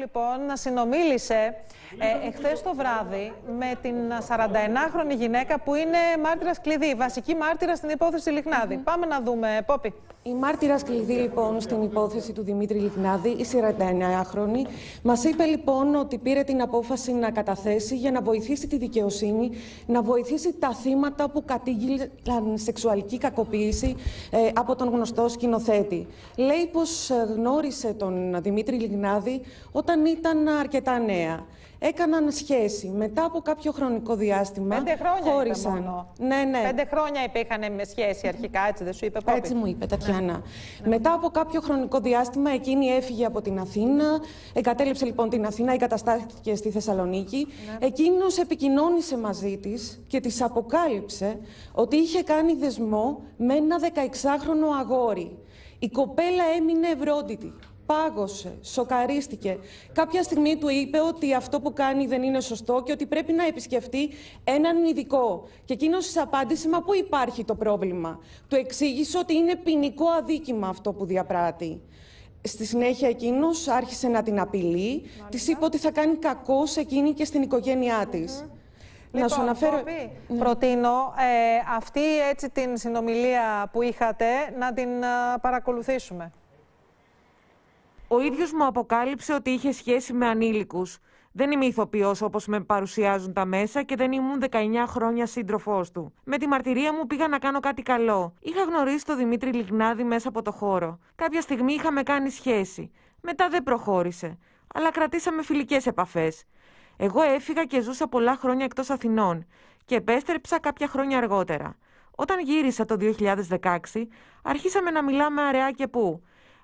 λοιπόν να συνομίλησε ε, εχθές το βράδυ με την 41 χρονη γυναίκα που είναι μάρτυρας κλειδί, βασική μάρτυρα στην υπόθεση Λιχνάδη. Πάμε να δούμε, ε, Πόπη. Η μάρτυρας κλειδί λοιπόν στην υπόθεση του Δημήτρη Λιγνάδη, η 49χρονη, μας είπε λοιπόν ότι πήρε την απόφαση να καταθέσει για να βοηθήσει τη δικαιοσύνη, να βοηθήσει τα θύματα που κατήγγειλαν σεξουαλική κακοποίηση ε, από τον γνωστό σκηνοθέτη. Λέει πως ε, γνώρισε τον Δημήτρη Λιγνάδη όταν όταν ήταν αρκετά νέα. Έκαναν σχέση. Μετά από κάποιο χρονικό διάστημα. Πέντε χρόνια Ναι, ναι. Πέντε χρόνια υπήρχαν με σχέση αρχικά, έτσι δεν σου είπε Έτσι μου είπε Τατιάνα. Ναι. ναι. Μετά από κάποιο χρονικό διάστημα, εκείνη έφυγε από την Αθήνα. Εγκατέλειψε λοιπόν την Αθήνα, εγκαταστάθηκε στη Θεσσαλονίκη. Ναι. Εκείνος επικοινώνησε μαζί της και της αποκάλυψε ότι είχε κάνει δεσμό με ένα 16χρονο αγόρι. Η κοπέλα έμεινε ευρώντητη πάγωσε, σοκαρίστηκε. Κάποια στιγμή του είπε ότι αυτό που κάνει δεν είναι σωστό και ότι πρέπει να επισκεφτεί έναν ειδικό. Και εκείνος της απάντησε: Μα πού υπάρχει το πρόβλημα. Του εξήγησε ότι είναι ποινικό αδίκημα αυτό που διαπράττει. Στη συνέχεια εκείνος άρχισε να την απειλεί. Της είπε ότι θα κάνει κακό σε εκείνη και στην οικογένειά της. να λοιπόν, σου αναφέρω. Ναι. Προτείνω ε, αυτή έτσι την συνομιλία που είχατε να την ε, παρακολουθήσουμε. Ο ίδιος μου αποκάλυψε ότι είχε σχέση με ανήλικους. Δεν είμαι ηθοποιός όπως με παρουσιάζουν τα μέσα και δεν ήμουν 19 χρόνια σύντροφός του. Με τη μαρτυρία μου πήγα να κάνω κάτι καλό. Είχα γνωρίσει τον Δημήτρη Λιγνάδη μέσα από το χώρο. Κάποια στιγμή είχαμε κάνει σχέση. Μετά δεν προχώρησε. Αλλά κρατήσαμε φιλικές επαφές. Εγώ έφυγα και ζούσα πολλά χρόνια εκτός Αθηνών και επέστρεψα κάποια χρόνια αργότερα. Όταν γύρισα το 2016, αρχίσαμε να μιλάμε αραιά και πού.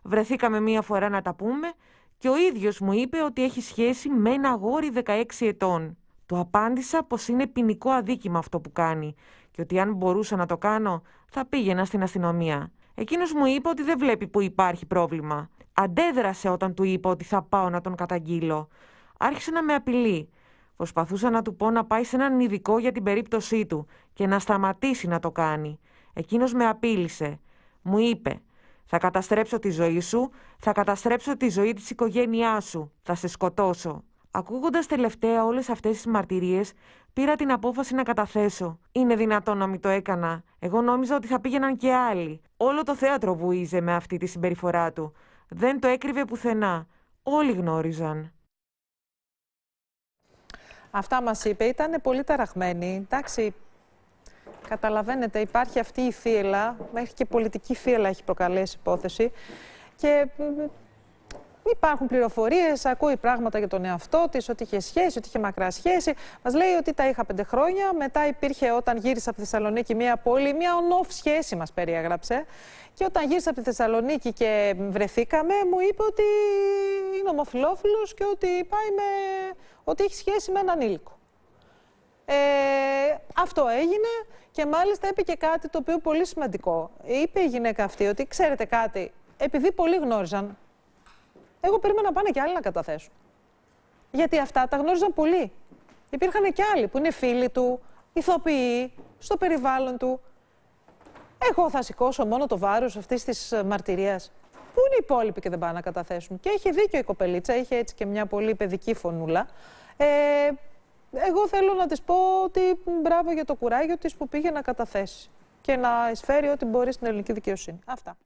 Βρεθήκαμε μία φορά να τα πούμε και ο ίδιος μου είπε ότι έχει σχέση με ένα αγόρι 16 ετών. Του απάντησα πως είναι ποινικό αδίκημα αυτό που κάνει και ότι αν μπορούσα να το κάνω θα πήγαινα στην αστυνομία. Εκείνος μου είπε ότι δεν βλέπει που υπάρχει πρόβλημα. Αντέδρασε όταν του είπα ότι θα πάω να τον καταγγείλω. Άρχισε να με απειλεί. Προσπαθούσα να του πω να πάει σε έναν ειδικό για την περίπτωσή του και να σταματήσει να το κάνει. Εκείνος με απείλησε. Μου είπε θα καταστρέψω τη ζωή σου, θα καταστρέψω τη ζωή της οικογένειάς σου, θα σε σκοτώσω. Ακούγοντας τελευταία όλες αυτές τις μαρτυρίες, πήρα την απόφαση να καταθέσω. Είναι δυνατόν να μην το έκανα. Εγώ νόμιζα ότι θα πήγαιναν και άλλοι. Όλο το θέατρο βουίζε με αυτή τη συμπεριφορά του. Δεν το έκρυβε πουθενά. Όλοι γνώριζαν. Αυτά μας είπε. Ήταν πολύ ταραγμένη. Εντάξει, Καταλαβαίνετε, υπάρχει αυτή η φύελα, μέχρι και πολιτική φύελα έχει προκαλέσει υπόθεση. Και Υπάρχουν πληροφορίες, ακούει πράγματα για τον εαυτό της, ότι είχε σχέση, ότι είχε μακρά σχέση. Μας λέει ότι τα είχα πέντε χρόνια. Μετά υπήρχε, όταν γύρισα από τη Θεσσαλονίκη, μία πόλη, μία on-off σχέση μας περιέγραψε. Και όταν γύρισα από τη Θεσσαλονίκη και βρεθήκαμε, μου είπε ότι είναι ομοφυλόφιλος και ότι πάει με. ότι έχει σχέση με έναν ήλικο. Ε, αυτό έγινε και μάλιστα είπε κάτι το οποίο πολύ σημαντικό. Είπε η γυναίκα αυτή ότι ξέρετε κάτι, επειδή πολλοί γνώριζαν, εγώ περίμενα να πάνε και άλλοι να καταθέσουν. Γιατί αυτά τα γνώριζαν πολλοί. Υπήρχαν και άλλοι που είναι φίλοι του, ηθοποιοί, στο περιβάλλον του. Εγώ θα σηκώσω μόνο το βάρος αυτής της ε, μαρτυρίας. Πού είναι οι υπόλοιποι και δεν πάνε να καταθέσουν. Και είχε δίκιο η κοπελίτσα, είχε έτσι και μια πολύ παιδική φωνούλα. Ε, εγώ θέλω να της πω ότι μπράβο για το κουράγιο της που πήγε να καταθέσει και να εισφέρει ό,τι μπορεί στην ελληνική δικαιοσύνη. Αυτά.